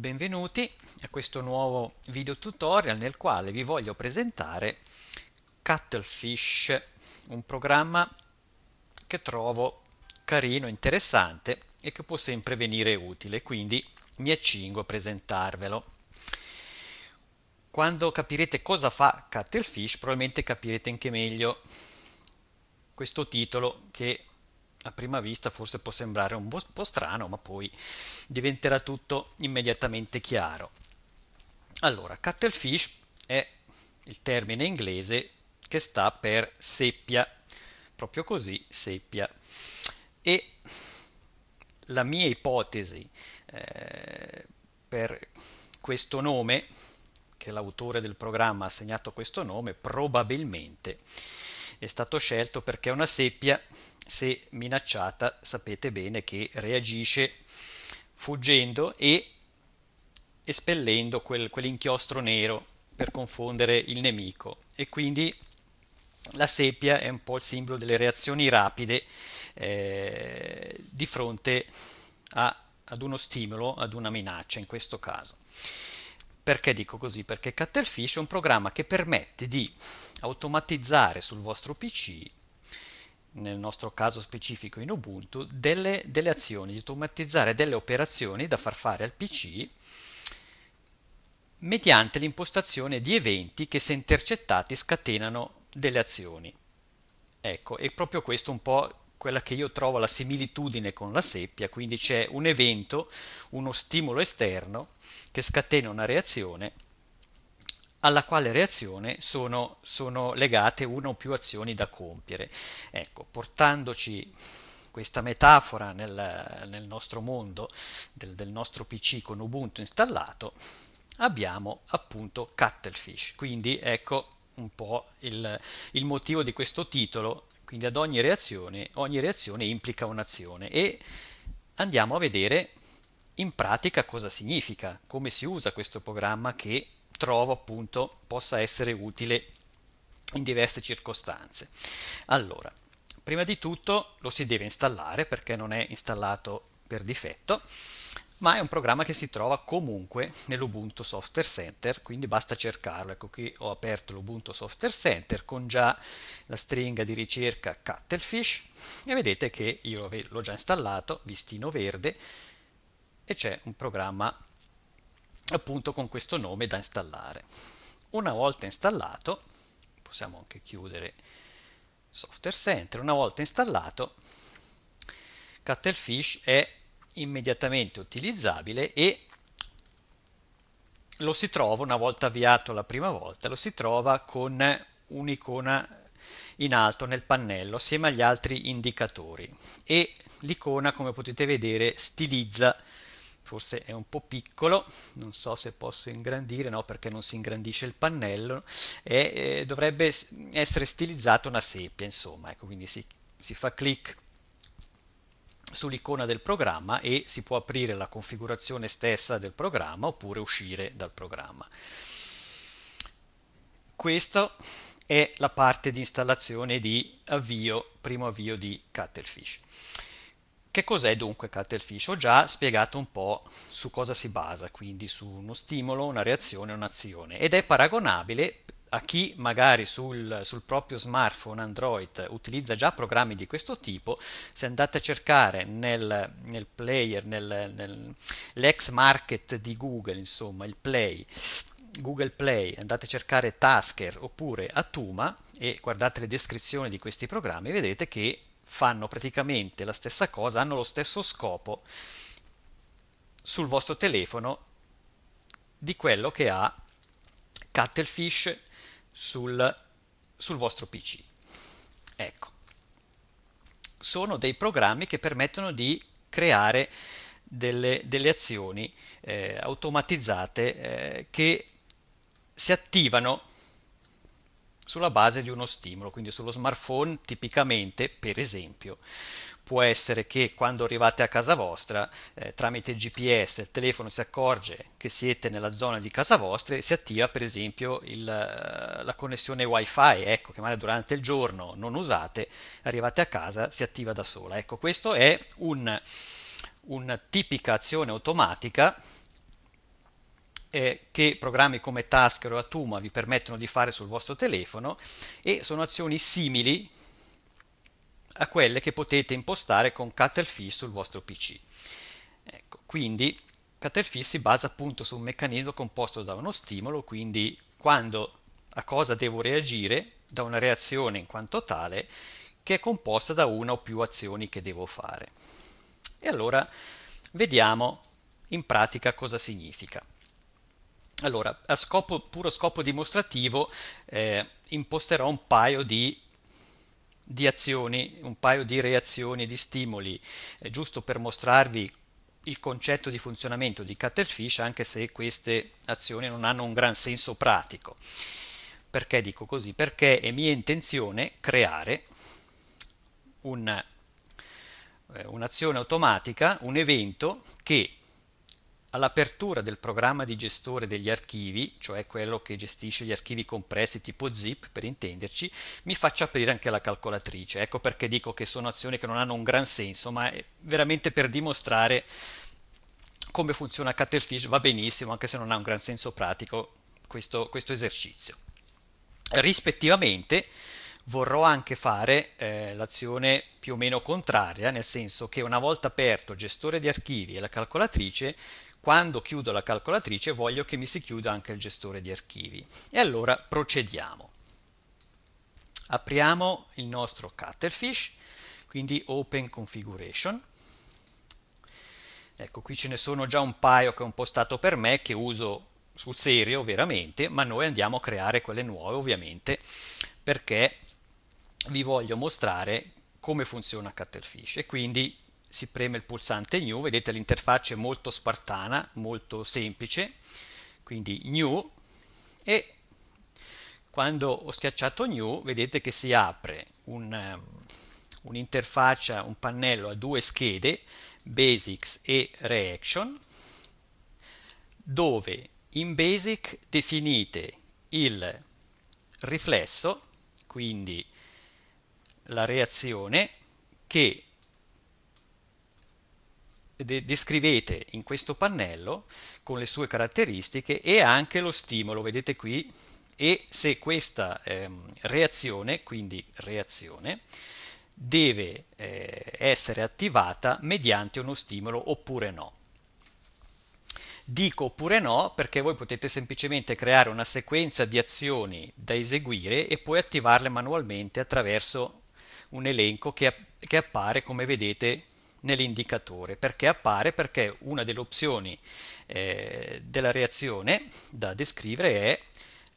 Benvenuti a questo nuovo video tutorial nel quale vi voglio presentare Cuttlefish, un programma che trovo carino, interessante e che può sempre venire utile, quindi mi accingo a presentarvelo. Quando capirete cosa fa Cuttlefish probabilmente capirete anche meglio questo titolo che a prima vista forse può sembrare un po' strano, ma poi diventerà tutto immediatamente chiaro. Allora, cuttlefish è il termine inglese che sta per seppia, proprio così, seppia. E la mia ipotesi eh, per questo nome, che l'autore del programma ha segnato questo nome, probabilmente è stato scelto perché è una seppia se minacciata sapete bene che reagisce fuggendo e espellendo quel, quell'inchiostro nero per confondere il nemico e quindi la seppia è un po' il simbolo delle reazioni rapide eh, di fronte a, ad uno stimolo, ad una minaccia in questo caso. Perché dico così? Perché Cuttlefish è un programma che permette di automatizzare sul vostro PC nel nostro caso specifico in Ubuntu, delle, delle azioni, di automatizzare delle operazioni da far fare al PC mediante l'impostazione di eventi che se intercettati scatenano delle azioni. Ecco, è proprio questo un po' quella che io trovo la similitudine con la seppia, quindi c'è un evento, uno stimolo esterno che scatena una reazione alla quale reazione sono, sono legate una o più azioni da compiere. Ecco, portandoci questa metafora nel, nel nostro mondo, del, del nostro PC con Ubuntu installato, abbiamo appunto Cuttlefish, quindi ecco un po' il, il, motivo di questo titolo, quindi ad ogni reazione, ogni reazione implica un'azione e andiamo a vedere in pratica cosa significa, come si usa questo programma che trovo appunto possa essere utile in diverse circostanze. Allora, prima di tutto lo si deve installare perché non è installato per difetto, ma è un programma che si trova comunque nell'Ubuntu Software Center, quindi basta cercarlo. Ecco qui ho aperto l'Ubuntu Software Center con già la stringa di ricerca Cuttlefish e vedete che io l'ho già installato, vistino verde, e c'è un programma appunto con questo nome da installare. Una volta installato, possiamo anche chiudere Software Center, una volta installato Cuttlefish è immediatamente utilizzabile e lo si trova una volta avviato la prima volta, lo si trova con un'icona in alto nel pannello assieme agli altri indicatori e l'icona come potete vedere stilizza forse è un po' piccolo, non so se posso ingrandire, no perché non si ingrandisce il pannello, e eh, dovrebbe essere stilizzato una seppia, insomma, ecco, quindi si, si fa clic sull'icona del programma e si può aprire la configurazione stessa del programma oppure uscire dal programma. Questa è la parte di installazione di avvio, primo avvio di Cuttlefish. Che cos'è dunque Cattlefish? Ho già spiegato un po' su cosa si basa, quindi su uno stimolo, una reazione, un'azione ed è paragonabile a chi magari sul, sul, proprio smartphone Android utilizza già programmi di questo tipo, se andate a cercare nel, nel player, nell'ex nel, market di Google, insomma il Play, Google Play, andate a cercare Tasker oppure Atuma e guardate le descrizioni di questi programmi, vedete che fanno praticamente la stessa cosa, hanno lo stesso scopo sul vostro telefono di quello che ha Cuttlefish sul, sul vostro PC. Ecco, sono dei programmi che permettono di creare delle, delle azioni eh, automatizzate eh, che si attivano sulla base di uno stimolo, quindi sullo smartphone tipicamente, per esempio, può essere che quando arrivate a casa vostra, eh, tramite GPS il telefono si accorge che siete nella zona di casa vostra e si attiva per esempio il, eh, la connessione wifi, ecco, che magari durante il giorno non usate, arrivate a casa si attiva da sola. Ecco, questa è un, una tipica azione automatica eh, che programmi come Tasker o Atuma vi permettono di fare sul vostro telefono e sono azioni simili a quelle che potete impostare con Cuttlefish sul vostro PC. Ecco, quindi Cuttlefish si basa appunto su un meccanismo composto da uno stimolo, quindi quando a cosa devo reagire, da una reazione in quanto tale, che è composta da una o più azioni che devo fare. E allora vediamo in pratica cosa significa. Allora, a scopo, puro scopo dimostrativo, eh, imposterò un paio di, di, azioni, un paio di reazioni, di stimoli, eh, giusto per mostrarvi il concetto di funzionamento di Cuttlefish, anche se queste azioni non hanno un gran senso pratico. Perché dico così? Perché è mia intenzione creare eh, un'azione automatica, un evento che All'apertura del programma di gestore degli archivi, cioè quello che gestisce gli archivi compressi tipo zip per intenderci, mi faccio aprire anche la calcolatrice. Ecco perché dico che sono azioni che non hanno un gran senso, ma è veramente per dimostrare come funziona Caterfish va benissimo, anche se non ha un gran senso pratico questo, questo esercizio. Rispettivamente vorrò anche fare eh, l'azione più o meno contraria, nel senso che una volta aperto gestore di archivi e la calcolatrice quando chiudo la calcolatrice voglio che mi si chiuda anche il gestore di archivi. E allora procediamo. Apriamo il nostro Cutterfish, quindi Open Configuration. Ecco, qui ce ne sono già un paio che ho impostato per me, che uso sul serio veramente, ma noi andiamo a creare quelle nuove ovviamente, perché vi voglio mostrare come funziona Cutterfish. e quindi si preme il pulsante New, vedete l'interfaccia è molto spartana, molto semplice, quindi New e quando ho schiacciato New vedete che si apre ehm, un'interfaccia, un, un pannello a due schede, Basics e Reaction, dove in Basic definite il riflesso, quindi la reazione, che de descrivete in questo pannello con le sue caratteristiche e anche lo stimolo, vedete qui, e se questa ehm, reazione, quindi reazione, deve eh, essere attivata mediante uno stimolo oppure no. Dico oppure no perché voi potete semplicemente creare una sequenza di azioni da eseguire e poi attivarle manualmente attraverso un elenco che, che appare come vedete nell'indicatore. Perché appare? Perché una delle opzioni eh, della reazione da descrivere è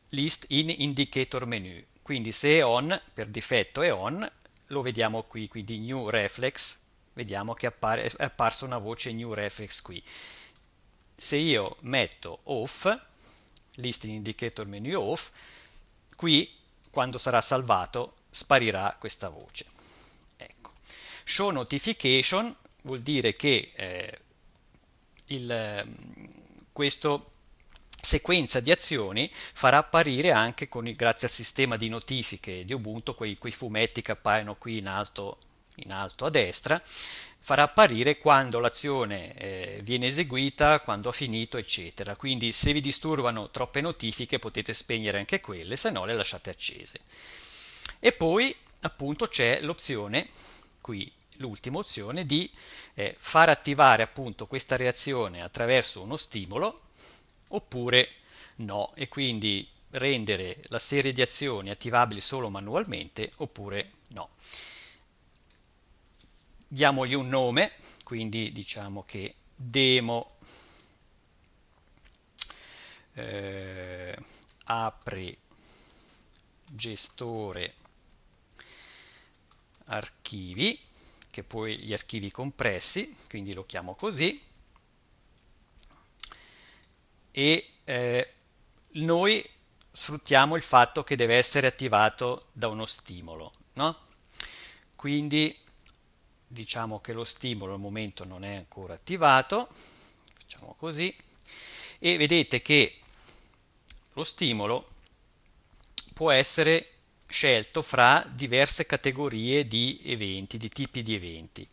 list in indicator menu. Quindi se è on, per difetto è on, lo vediamo qui, quindi new reflex, vediamo che appare, è apparsa una voce new reflex qui. Se io metto off, list in indicator menu off, qui quando sarà salvato sparirà questa voce show notification vuol dire che eh, il, ehm, questo sequenza di azioni farà apparire anche con, grazie al sistema di notifiche di Ubuntu, quei, quei fumetti che appaiono qui in alto, in alto, a destra, farà apparire quando l'azione eh, viene eseguita, quando ha finito, eccetera. Quindi se vi disturbano troppe notifiche potete spegnere anche quelle, se no le lasciate accese. E poi appunto c'è l'opzione qui l'ultima opzione di eh, far attivare appunto questa reazione attraverso uno stimolo oppure no e quindi rendere la serie di azioni attivabili solo manualmente oppure no. Diamogli un nome, quindi diciamo che demo eh, apre gestore archivi che poi gli archivi compressi, quindi lo chiamo così, e eh, noi sfruttiamo il fatto che deve essere attivato da uno stimolo. No? Quindi diciamo che lo stimolo al momento non è ancora attivato, facciamo così, e vedete che lo stimolo può essere scelto fra diverse categorie di eventi, di tipi di eventi.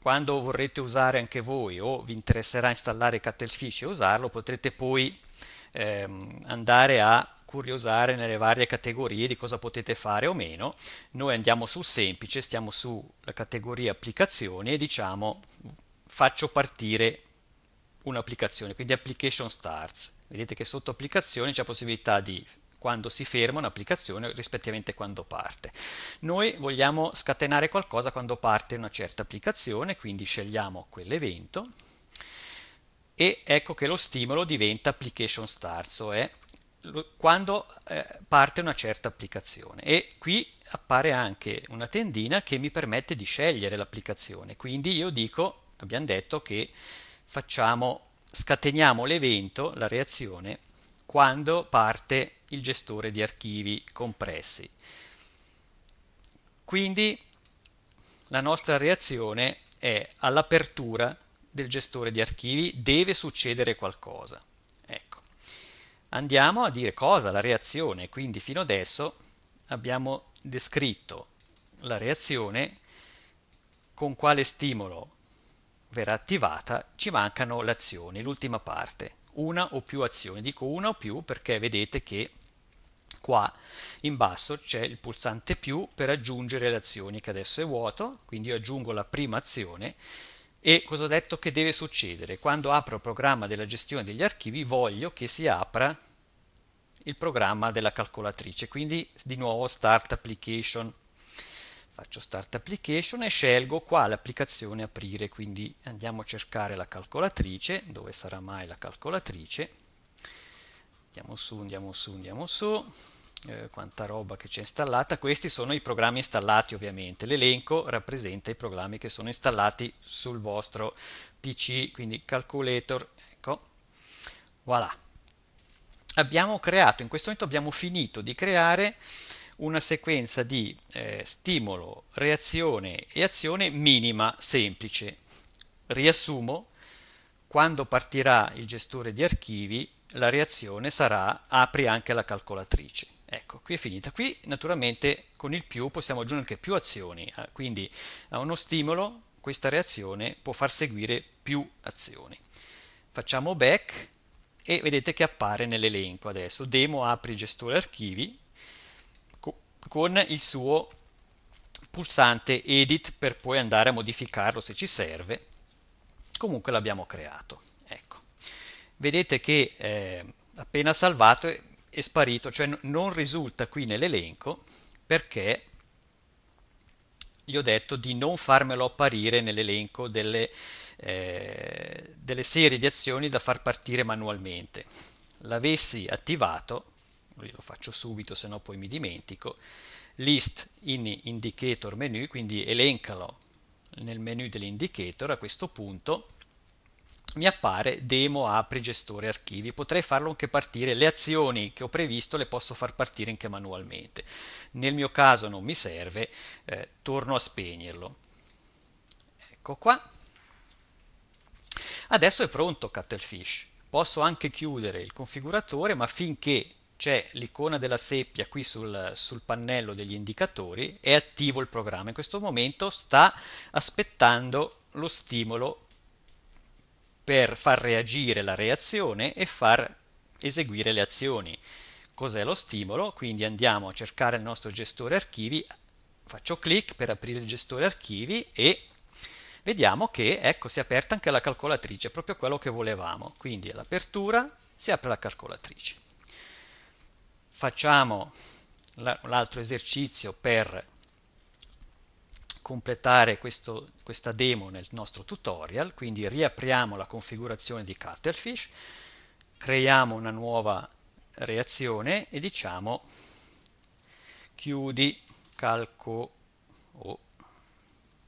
Quando vorrete usare anche voi o vi interesserà installare Cattlefish e usarlo, potrete poi ehm, andare a curiosare nelle varie categorie di cosa potete fare o meno. Noi andiamo sul semplice, stiamo sulla categoria applicazioni e diciamo faccio partire un'applicazione, quindi application starts. Vedete che sotto applicazioni c'è la possibilità di quando si ferma un'applicazione rispettivamente quando parte. Noi vogliamo scatenare qualcosa quando parte una certa applicazione, quindi scegliamo quell'evento e ecco che lo stimolo diventa application start, cioè quando eh, parte una certa applicazione e qui appare anche una tendina che mi permette di scegliere l'applicazione, quindi io dico, abbiamo detto che facciamo, scateniamo l'evento, la reazione, quando parte il gestore di archivi compressi. Quindi la nostra reazione è all'apertura del gestore di archivi deve succedere qualcosa. Ecco. Andiamo a dire cosa la reazione, quindi fino adesso abbiamo descritto la reazione con quale stimolo verrà attivata, ci mancano le azioni, l'ultima parte, una o più azioni. Dico una o più perché vedete che qua in basso c'è il pulsante più per aggiungere le azioni che adesso è vuoto, quindi io aggiungo la prima azione e cosa ho detto che deve succedere? Quando apro il programma della gestione degli archivi voglio che si apra il programma della calcolatrice, quindi di nuovo Start Application. Faccio Start Application e scelgo quale applicazione aprire, quindi andiamo a cercare la calcolatrice, dove sarà mai la calcolatrice, andiamo su, andiamo su, andiamo su, eh, quanta roba che c'è installata, questi sono i programmi installati ovviamente, l'elenco rappresenta i programmi che sono installati sul vostro PC, quindi calculator, ecco, voilà. Abbiamo creato, in questo momento abbiamo finito di creare una sequenza di eh, stimolo, reazione e azione minima, semplice. Riassumo, quando partirà il gestore di archivi la reazione sarà apri anche la calcolatrice. Ecco, qui è finita. Qui naturalmente con il più possiamo aggiungere anche più azioni, eh, quindi a uno stimolo questa reazione può far seguire più azioni. Facciamo back e vedete che appare nell'elenco adesso. Demo apri gestore archivi con il suo pulsante edit per poi andare a modificarlo se ci serve. Comunque l'abbiamo creato. Ecco vedete che eh, appena salvato è, è sparito, cioè non risulta qui nell'elenco perché gli ho detto di non farmelo apparire nell'elenco delle, eh, delle serie di azioni da far partire manualmente. L'avessi attivato, lo faccio subito se no poi mi dimentico, list in indicator menu, quindi elencalo nel menu dell'indicator, a questo punto mi appare demo apri gestore archivi potrei farlo anche partire le azioni che ho previsto le posso far partire anche manualmente nel mio caso non mi serve eh, torno a spegnerlo ecco qua adesso è pronto Cuttlefish posso anche chiudere il configuratore ma finché c'è l'icona della seppia qui sul, sul, pannello degli indicatori, è attivo il programma. In questo momento sta aspettando lo stimolo per far reagire la reazione e far eseguire le azioni. Cos'è lo stimolo? Quindi andiamo a cercare il nostro gestore archivi, faccio clic per aprire il gestore archivi e vediamo che ecco si è aperta anche la calcolatrice, proprio quello che volevamo. Quindi all'apertura si apre la calcolatrice. Facciamo l'altro esercizio per completare questo, questa demo nel nostro tutorial, quindi riapriamo la configurazione di Cuttlefish, creiamo una nuova reazione e diciamo chiudi calco o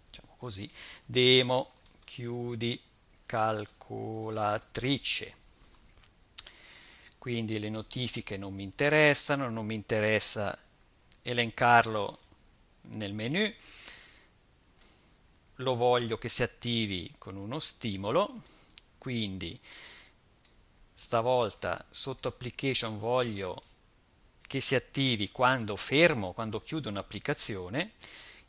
diciamo così demo chiudi calcolatrice quindi le notifiche non mi interessano non mi interessa elencarlo nel menu lo voglio che si attivi con uno stimolo, quindi stavolta sotto application voglio che si attivi quando fermo, quando chiudo un'applicazione,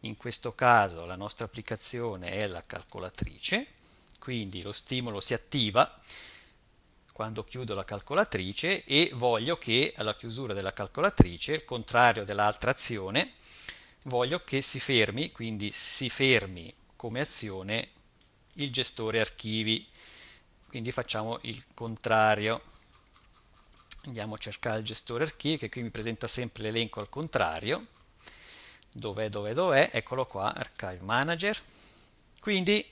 in questo caso la nostra applicazione è la calcolatrice, quindi lo stimolo si attiva quando chiudo la calcolatrice e voglio che alla chiusura della calcolatrice, il contrario dell'altra azione, voglio che si fermi, quindi si fermi come azione il gestore archivi quindi facciamo il contrario andiamo a cercare il gestore archivi che qui mi presenta sempre l'elenco al contrario dov'è dov'è dov'è eccolo qua archive manager quindi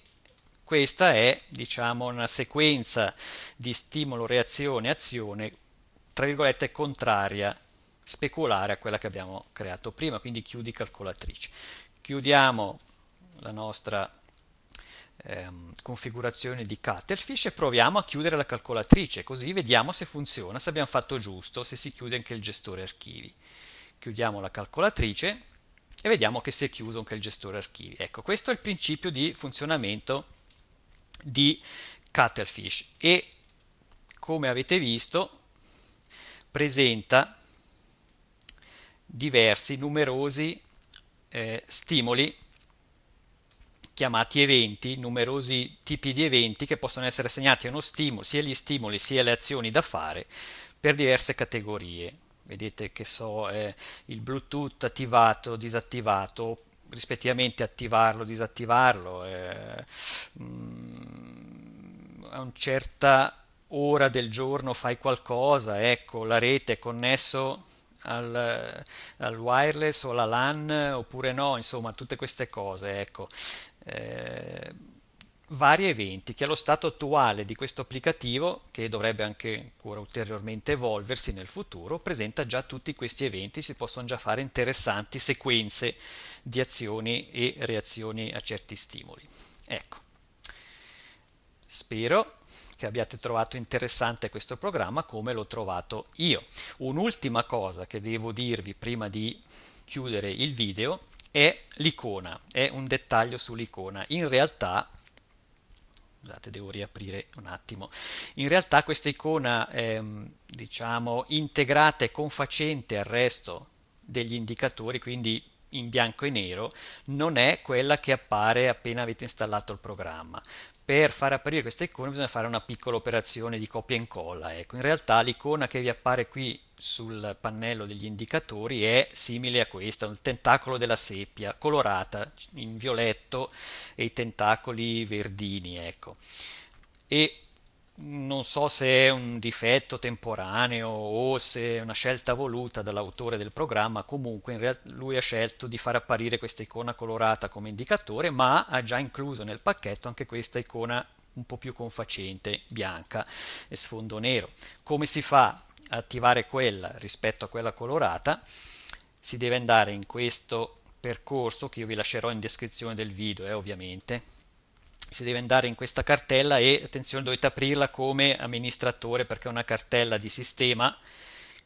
questa è diciamo una sequenza di stimolo reazione azione tra virgolette contraria speculare a quella che abbiamo creato prima quindi chiudi calcolatrice chiudiamo la nostra ehm, configurazione di Cuttlefish e proviamo a chiudere la calcolatrice, così vediamo se funziona, se abbiamo fatto giusto, se si chiude anche il gestore archivi. Chiudiamo la calcolatrice e vediamo che si è chiuso anche il gestore archivi. Ecco, questo è il principio di funzionamento di Cuttlefish e come avete visto presenta diversi numerosi eh, stimoli chiamati eventi, numerosi tipi di eventi che possono essere assegnati a uno stimolo, sia gli stimoli sia le azioni da fare per diverse categorie. Vedete che so, eh, il Bluetooth attivato, disattivato, rispettivamente attivarlo, disattivarlo, eh, mh, mm, a una certa ora del giorno fai qualcosa, ecco, la rete è connesso al, al, wireless o alla LAN oppure no, insomma tutte queste cose, ecco eh, vari eventi che allo stato attuale di questo applicativo, che dovrebbe anche ancora ulteriormente evolversi nel futuro, presenta già tutti questi eventi, si possono già fare interessanti sequenze di azioni e reazioni a certi stimoli. Ecco, spero che abbiate trovato interessante questo programma come l'ho trovato io. Un'ultima cosa che devo dirvi prima di chiudere il video è l'icona, è un dettaglio sull'icona. In realtà, scusate, devo riaprire un attimo, in realtà questa icona, ehm, diciamo, integrata e confacente al resto degli indicatori, quindi in bianco e nero, non è quella che appare appena avete installato il programma, per far aprire questa icona bisogna fare una piccola operazione di copia e incolla. Ecco. In realtà l'icona che vi appare qui sul pannello degli indicatori è simile a questa, il tentacolo della seppia, colorata in violetto e i tentacoli verdini. Ecco. E non so se è un difetto temporaneo o se è una scelta voluta dall'autore del programma, comunque in realtà lui ha scelto di far apparire questa icona colorata come indicatore, ma ha già incluso nel pacchetto anche questa icona un po' più confacente, bianca e sfondo nero. Come si fa a attivare quella rispetto a quella colorata? Si deve andare in questo percorso che io vi lascerò in descrizione del video, eh, ovviamente, si deve andare in questa cartella e attenzione dovete aprirla come amministratore perché è una cartella di sistema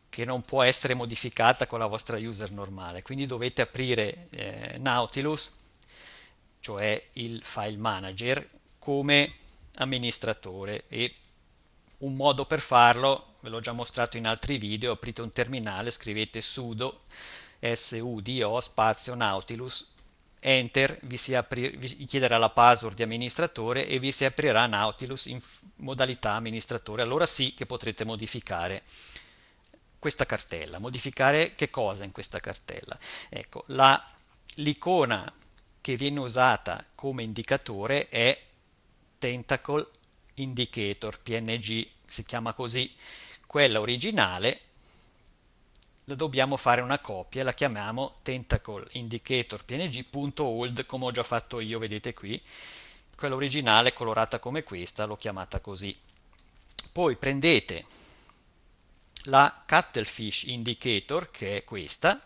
che non può essere modificata con la vostra user normale quindi dovete aprire eh, Nautilus cioè il file manager come amministratore e un modo per farlo ve l'ho già mostrato in altri video aprite un terminale scrivete sudo sudo spazio nautilus Enter vi, vi chiederà la password di amministratore e vi si aprirà Nautilus in modalità amministratore. Allora sì che potrete modificare questa cartella. Modificare che cosa in questa cartella? Ecco, l'icona che viene usata come indicatore è Tentacle Indicator, PNG, si chiama così. Quella originale dobbiamo fare una copia, la chiamiamo tentacle indicator png.old come ho già fatto io, vedete qui, quella originale colorata come questa, l'ho chiamata così. Poi prendete la cuttlefish indicator che è questa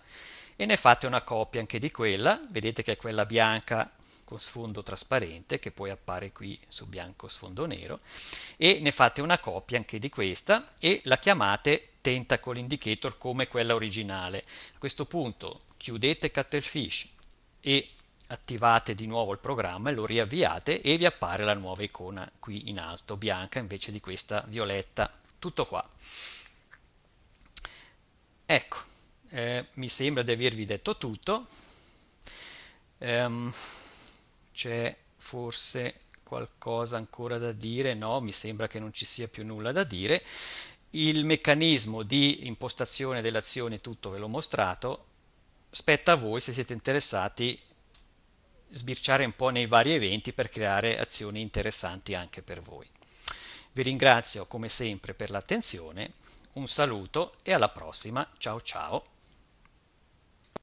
e ne fate una copia anche di quella, vedete che è quella bianca con sfondo trasparente che poi appare qui su bianco sfondo nero e ne fate una copia anche di questa e la chiamate tentacle indicator come quella originale. A questo punto chiudete Cuttlefish e attivate di nuovo il programma e lo riavviate e vi appare la nuova icona qui in alto, bianca invece di questa violetta. Tutto qua. Ecco, eh, mi sembra di avervi detto tutto. Um, c'è forse qualcosa ancora da dire, no, mi sembra che non ci sia più nulla da dire. Il meccanismo di impostazione dell'azione, tutto ve l'ho mostrato, spetta a voi se siete interessati sbirciare un po' nei vari eventi per creare azioni interessanti anche per voi. Vi ringrazio come sempre per l'attenzione, un saluto e alla prossima, ciao ciao!